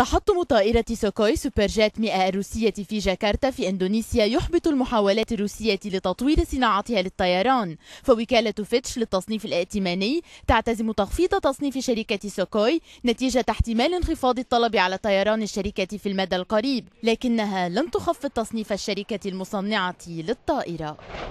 تحطم طائرة سوكوي سوبر جات 100 الروسية في جاكرتا في إندونيسيا يحبط المحاولات الروسية لتطوير صناعتها للطيران فوكالة فيتش للتصنيف الائتماني تعتزم تخفيض تصنيف شركة سوكوي نتيجة احتمال انخفاض الطلب على طيران الشركة في المدى القريب لكنها لن تخفض تصنيف الشركة المصنعة للطائرة